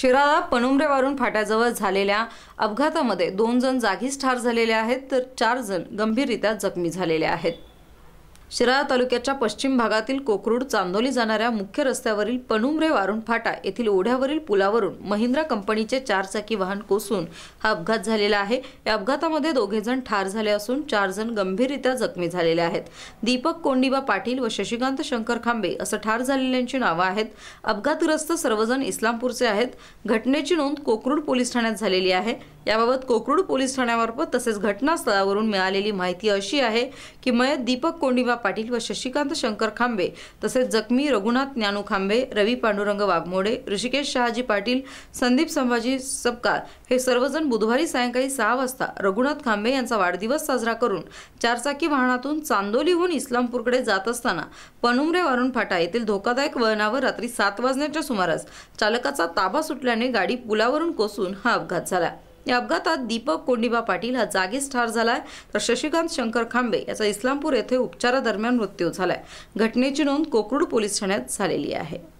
शिराळा वारून फाट्याजवळ झालेल्या अपघातामध्ये दोन जण जागीच ठार झालेले आहेत तर चार जण गंभीररित्या जखमी झालेले आहेत शिराळा तालुक्याच्या पश्चिम भागातील कोकरूड चांदोली जाणाऱ्या मुख्य रस्त्यावरील पनुमरे वारुण फाटा येथील ओढ्यावरील पुलावरून महिंद्रा कंपनीचे चारचाकी वाहन कोसळून हा अपघात झालेला आहे या अपघातामध्ये दोघे जण ठार झाले असून चार जण गंभीररित्या जखमी झालेले आहेत दीपक कोंडिबा पाटील व शशिकांत शंकर खांबे असं ठार झालेल्यांची नावं आहेत अपघातग्रस्त सर्वजण इस्लामपूरचे आहेत घटनेची नोंद कोकरूड पोलीस ठाण्यात झालेली आहे याबाबत कोकरूड पोलीस ठाण्यामार्फत तसेच घटनास्थळावरून मिळालेली माहिती अशी आहे की मयत दीपक कोंडिबा पाटील व शशिकांत शंकर खांबे तसेच जखमी रघुनाथ ज्ञानू खांबे रवी पांडुरंग वाघमोडे ऋषिकेश शहाजी पाटील संदीप संभाजी सपकार हे सर्वजण बुधवारी सायंकाळी सहा वाजता रघुनाथ खांबे यांचा वाढदिवस साजरा करून चारचाकी वाहनातून चांदोलीहून इस्लामपूरकडे जात असताना पनुमरे वारून फाटा येथील धोकादायक वळणावर रात्री सात वाजण्याच्या सुमारास चालकाचा ताबा सुटल्याने गाडी पुलावरून कोसून हा अपघात झाला या अपघातात दीपक कोंडिबा पाटील हा जागीच ठार झालाय तर शशिकांत शंकर खांबे याचा इस्लामपूर येथे उपचारादरम्यान मृत्यू झालाय घटनेची नोंद कोकरूड पोलीस ठाण्यात झालेली आहे